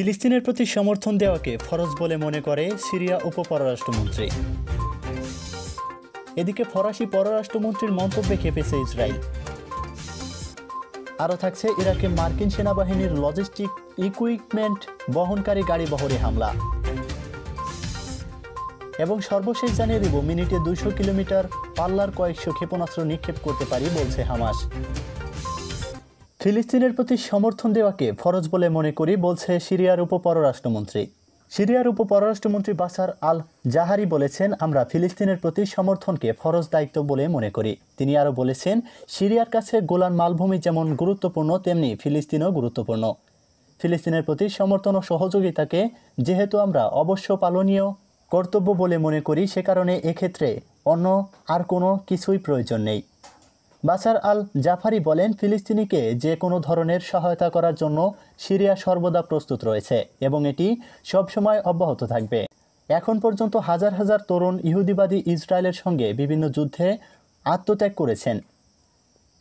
ফিলিস্তিনের প্রতি সমর্থন দেওয়াকে ফরজ বলে মনে করে সিরিয়া উপপররাষ্ট্রমন্ত্রী এদিকে ফরাসি পররাষ্ট্রমন্ত্রীর মন্তব্যে খেপেছে ইসরায়েল আরও থাকছে ইরাকে মার্কিন সেনাবাহিনীর লজিস্টিক ইকুইপমেন্ট বহনকারী গাড়ি বহরে হামলা এবং সর্বশেষ জানিয়ে দিব মিনিটে দুশো কিলোমিটার পাল্লার কয়েকশো ক্ষেপণাস্ত্র নিক্ষেপ করতে পারি বলছে হামাস ফিলিস্তিনের প্রতি সমর্থন দেওয়াকে ফরজ বলে মনে করি বলছে সিরিয়ার উপপররাষ্ট্রমন্ত্রী সিরিয়ার উপপররাষ্ট্রমন্ত্রী বাসার আল জাহারি বলেছেন আমরা ফিলিস্তিনের প্রতি সমর্থনকে ফরজ দায়িত্ব বলে মনে করি তিনি আরও বলেছেন সিরিয়ার কাছে গোলান মালভূমি যেমন গুরুত্বপূর্ণ তেমনি ফিলিস্তিনও গুরুত্বপূর্ণ ফিলিস্তিনের প্রতি সমর্থন ও সহযোগিতাকে যেহেতু আমরা অবশ্য পালনীয় কর্তব্য বলে মনে করি সে কারণে এক্ষেত্রে অন্য আর কোনো কিছুই প্রয়োজন নেই বাসার আল জাফারি বলেন ফিলিস্তিনিকে যে কোনো ধরনের সহায়তা করার জন্য সিরিয়া সর্বদা প্রস্তুত রয়েছে এবং এটি সবসময় অব্যাহত থাকবে এখন পর্যন্ত হাজার হাজার তরুণ ইহুদিবাদী ইসরায়েলের সঙ্গে বিভিন্ন যুদ্ধে আত্মত্যাগ করেছেন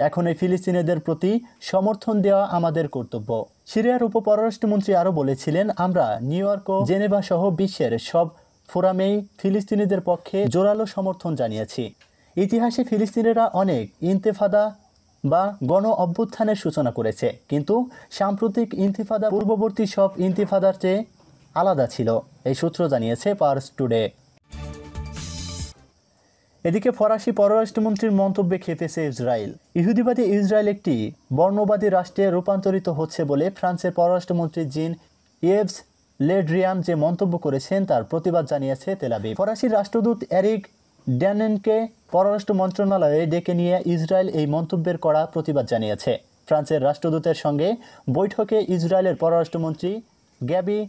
এখন এই ফিলিস্তিনিদের প্রতি সমর্থন দেওয়া আমাদের কর্তব্য সিরিয়ার উপপররাষ্ট্রমন্ত্রী আরও বলেছিলেন আমরা নিউ ইয়র্ক ও জেনেভা সহ বিশ্বের সব ফোরামেই ফিলিস্তিনিদের পক্ষে জোরালো সমর্থন জানিয়েছি ইতিহাসে ফিলিস্তিনিরা অনেক ইন্তেফাদা বা গণ অভ্যুত্থানের সূচনা করেছে কিন্তু সাম্প্রতিক ইন্তিফাদা পূর্ববর্তী সব ইন্তিফাদার চেয়ে আলাদা ছিল এই সূত্র জানিয়েছে পার্স টুডে এদিকে ফরাসি পররাষ্ট্রমন্ত্রীর মন্তব্যে খেপেছে ইসরায়েল ইহুদিবাদী ইসরায়েল একটি বর্ণবাদী রাষ্ট্রে রূপান্তরিত হচ্ছে বলে ফ্রান্সের পররাষ্ট্রমন্ত্রী জিন ইয়েভস লেড্রিয়ান যে মন্তব্য করেছেন তার প্রতিবাদ জানিয়েছে তেলাবি ফরাসি রাষ্ট্রদূত এরিক ড্যানেনকে পররাষ্ট্র মন্ত্রণালয়ে ডেকে নিয়ে ইসরায়েল এই মন্তব্যের করা প্রতিবাদ জানিয়েছে ফ্রান্সের রাষ্ট্রদূতের সঙ্গে বৈঠকে ইসরায়েলের পররাষ্ট্রমন্ত্রী গ্যাবি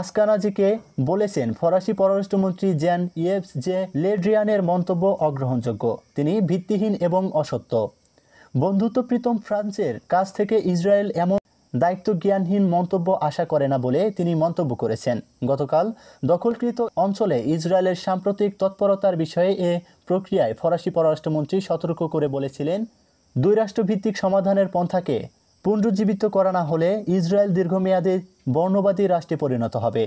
আসকানাজিকে বলেছেন ফরাসি পররাষ্ট্রমন্ত্রী জ্যান ইয়েভস যে লেড্রিয়ানের মন্তব্য অগ্রহণযোগ্য তিনি ভিত্তিহীন এবং অসত্য বন্ধুত্বপ্রীতম ফ্রান্সের কাছ থেকে ইসরায়েল এমন দায়িত্ব জ্ঞানহীন মন্তব্য আশা করে না বলে তিনি মন্তব্য করেছেন গতকাল দখলকৃত অঞ্চলে ইসরায়েলের সাম্প্রতিক তৎপরতার বিষয়ে এ প্রক্রিয়ায় ফরাসি পররাষ্ট্রমন্ত্রী সতর্ক করে বলেছিলেন দুই রাষ্ট্রভিত্তিক সমাধানের পন্থাকে পুনরুজ্জীবিত করা না হলে ইসরায়েল দীর্ঘমেয়াদে বর্ণবাদী রাষ্ট্রে পরিণত হবে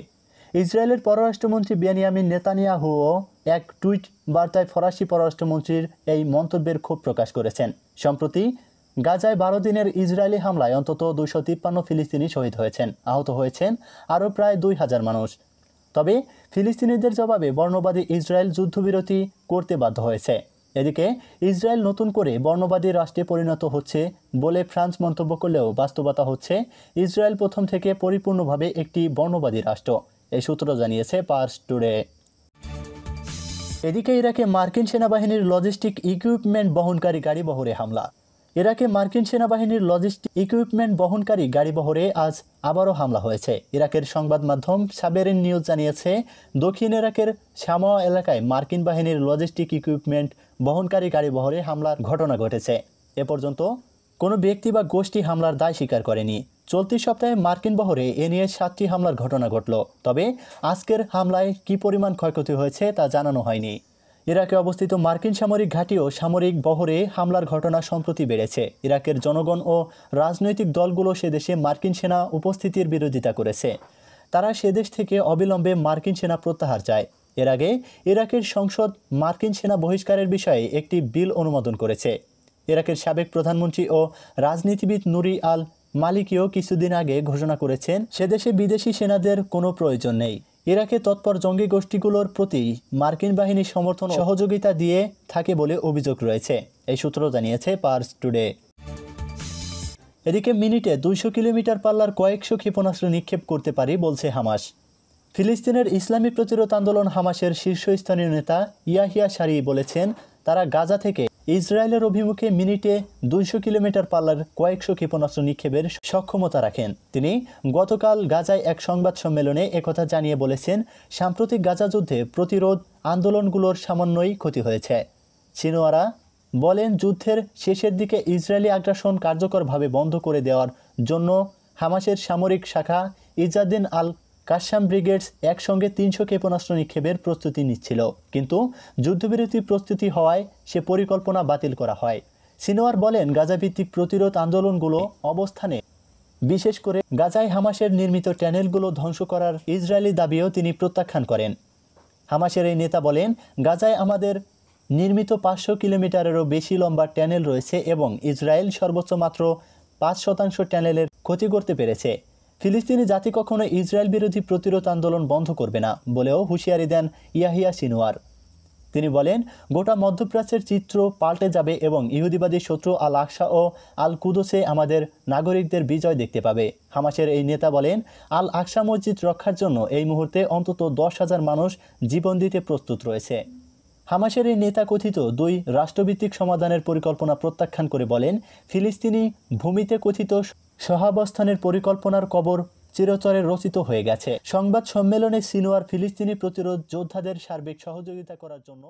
ইসরায়েলের পররাষ্ট্রমন্ত্রী বেনিয়ামিন নেতানিয়াহুও এক টুইট বার্তায় ফরাসি পররাষ্ট্রমন্ত্রীর এই মন্তব্যের ক্ষোভ প্রকাশ করেছেন সম্প্রতি গাজায় বারো দিনের ইসরায়েলি হামলায় অন্তত দুশো তিপ্পান্ন ফিলিস্তিনি শহীদ হয়েছেন আহত হয়েছেন আরও প্রায় দুই হাজার মানুষ তবে ফিলিস্তিনিদের জবাবে বর্ণবাদী ইসরায়েল যুদ্ধবিরতি করতে বাধ্য হয়েছে এদিকে ইসরায়েল নতুন করে বর্ণবাদী রাষ্ট্রে পরিণত হচ্ছে বলে ফ্রান্স মন্তব্য করলেও বাস্তবতা হচ্ছে ইসরায়েল প্রথম থেকে পরিপূর্ণভাবে একটি বর্ণবাদী রাষ্ট্র এই সূত্র জানিয়েছে পার্স টুডে এদিকে ইরাকে মার্কিন সেনাবাহিনীর লজিস্টিক ইকুইপমেন্ট বহনকারী গাড়ি বহরে হামলা ইরাকে মার্কিন সেনাবাহিনীর লজিস্টিক ইকুইপমেন্ট বহনকারী গাড়ি বহরে আজ আবারও হামলা হয়েছে ইরাকের সংবাদ মাধ্যম সাবেরিন নিউজ জানিয়েছে দক্ষিণ ইরাকের শ্যামা এলাকায় মার্কিন বাহিনীর লজিস্টিক ইকুইপমেন্ট বহনকারী বহরে হামলার ঘটনা ঘটেছে এ পর্যন্ত কোনো ব্যক্তি বা গোষ্ঠী হামলার দায় স্বীকার করেনি চলতি সপ্তাহে মার্কিন বহরে এ নিয়ে সাতটি হামলার ঘটনা ঘটল তবে আজকের হামলায় কি পরিমাণ ক্ষয়ক্ষতি হয়েছে তা জানানো হয়নি ইরাকে অবস্থিত মার্কিন সামরিক ঘাঁটিও সামরিক বহরে হামলার ঘটনা সম্প্রতি বেড়েছে ইরাকের জনগণ ও রাজনৈতিক দলগুলো সেদেশে মার্কিন সেনা উপস্থিতির বিরোধিতা করেছে তারা সেদেশ থেকে অবিলম্বে মার্কিন সেনা প্রত্যাহার চায় এর আগে ইরাকের সংসদ মার্কিন সেনা বহিষ্কারের বিষয়ে একটি বিল অনুমোদন করেছে ইরাকের সাবেক প্রধানমন্ত্রী ও রাজনীতিবিদ নুরি আল মালিকীয় কিছুদিন আগে ঘোষণা করেছেন সেদেশে বিদেশি সেনাদের কোনো প্রয়োজন নেই ইরাকে তৎপর জঙ্গি গোষ্ঠীগুলোর প্রতি মার্কিন বাহিনীর সমর্থন সহযোগিতা দিয়ে থাকে বলে অভিযোগ রয়েছে এই সূত্র জানিয়েছে পার্স টুডে এদিকে মিনিটে দুইশো কিলোমিটার পাল্লার কয়েকশো ক্ষেপণাস্ত্র নিক্ষেপ করতে পারি বলছে হামাস ফিলিস্তিনের ইসলামী প্রতিরোধ আন্দোলন হামাসের শীর্ষস্থানীয় নেতা ইয়াহিয়া সারি বলেছেন তারা গাজা থেকে ইসরায়েলের অভিমুখে মিনিটে দুইশো কিলোমিটার পাল্লার কয়েকশো ক্ষেপণাস্ত্র নিক্ষেপের সক্ষমতা রাখেন তিনি গতকাল গাজায় এক সংবাদ সম্মেলনে একথা জানিয়ে বলেছেন সাম্প্রতিক গাজা যুদ্ধে প্রতিরোধ আন্দোলনগুলোর সামান্যই ক্ষতি হয়েছে চিনোয়ারা বলেন যুদ্ধের শেষের দিকে ইসরায়েলি আগ্রাসন কার্যকরভাবে বন্ধ করে দেওয়ার জন্য হামাসের সামরিক শাখা ইজাদ্দিন আল কাশ্যাম ব্রিগেডস একসঙ্গে তিনশো ক্ষেপণাস্ত্র নিক্ষেপের প্রস্তুতি নিচ্ছিল কিন্তু যুদ্ধবিরতি প্রস্তুতি হওয়ায় সে পরিকল্পনা বাতিল করা হয় সিনোয়ার বলেন গাজাভিত্তিক প্রতিরোধ আন্দোলনগুলো অবস্থানে বিশেষ করে গাজায় হামাসের নির্মিত ট্যানেলগুলো ধ্বংস করার ইসরায়েলি দাবিও তিনি প্রত্যাখ্যান করেন হামাসের এই নেতা বলেন গাজায় আমাদের নির্মিত পাঁচশো কিলোমিটারেরও বেশি লম্বা ট্যানেল রয়েছে এবং ইসরায়েল সর্বোচ্চ মাত্র পাঁচ শতাংশ ট্যানেলের ক্ষতি করতে পেরেছে ফিলিস্তিনি জাতি কখনো ইসরায়েল বিরোধী প্রতিরোধ আন্দোলন বন্ধ করবে না বলেও হুঁশিয়ারি দেন ইয়াহিয়া সিনোয়ার তিনি বলেন গোটা মধ্যপ্রাচ্যের চিত্র পাল্টে যাবে এবং ইহুদিবাদী শত্রু আল আকসা ও আল কুদোসে আমাদের নাগরিকদের বিজয় দেখতে পাবে হামাসের এই নেতা বলেন আল আকসা মসজিদ রক্ষার জন্য এই মুহূর্তে অন্তত দশ হাজার মানুষ জীবন দিতে প্রস্তুত রয়েছে হামাসের এই নেতা কথিত দুই রাষ্ট্রভিত্তিক সমাধানের পরিকল্পনা প্রত্যাখ্যান করে বলেন ফিলিস্তিনি ভূমিতে কথিত সহাবস্থানের পরিকল্পনার কবর চিরচরে রচিত হয়ে গেছে সংবাদ সম্মেলনে সিনোয়ার ফিলিস্তিনি প্রতিরোধ যোদ্ধাদের সার্বিক সহযোগিতা করার জন্য